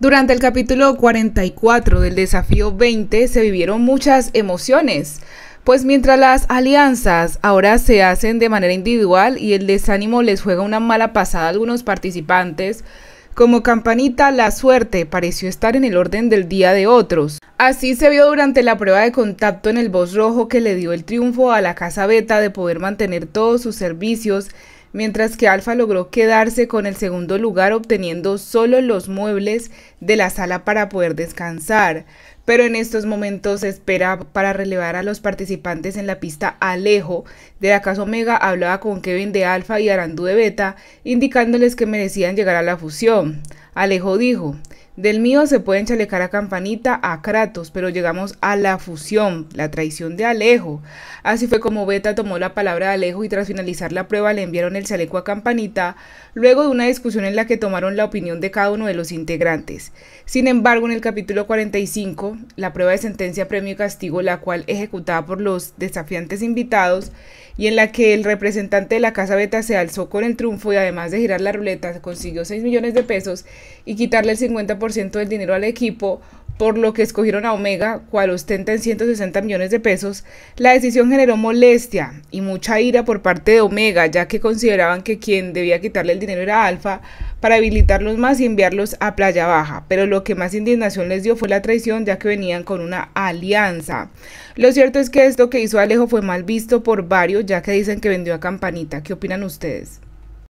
Durante el capítulo 44 del desafío 20 se vivieron muchas emociones, pues mientras las alianzas ahora se hacen de manera individual y el desánimo les juega una mala pasada a algunos participantes, como campanita la suerte pareció estar en el orden del día de otros. Así se vio durante la prueba de contacto en el Voz rojo que le dio el triunfo a la Casa Beta de poder mantener todos sus servicios mientras que Alfa logró quedarse con el segundo lugar obteniendo solo los muebles de la sala para poder descansar. Pero en estos momentos se espera para relevar a los participantes en la pista Alejo. De la Casa Omega hablaba con Kevin de Alfa y Arandú de Beta, indicándoles que merecían llegar a la fusión. Alejo dijo, del mío se pueden chalecar a Campanita, a Kratos, pero llegamos a la fusión, la traición de Alejo. Así fue como Beta tomó la palabra de Alejo y tras finalizar la prueba le enviaron el chaleco a Campanita, luego de una discusión en la que tomaron la opinión de cada uno de los integrantes. Sin embargo, en el capítulo 45, la prueba de sentencia, premio y castigo, la cual ejecutada por los desafiantes invitados, y en la que el representante de la Casa Beta se alzó con el triunfo y además de girar la ruleta consiguió 6 millones de pesos y quitarle el 50% del dinero al equipo, por lo que escogieron a Omega, cual ostenta en 160 millones de pesos, la decisión generó molestia y mucha ira por parte de Omega, ya que consideraban que quien debía quitarle el dinero era Alfa para habilitarlos más y enviarlos a Playa Baja, pero lo que más indignación les dio fue la traición, ya que venían con una alianza. Lo cierto es que esto que hizo Alejo fue mal visto por varios, ya que dicen que vendió a Campanita. ¿Qué opinan ustedes?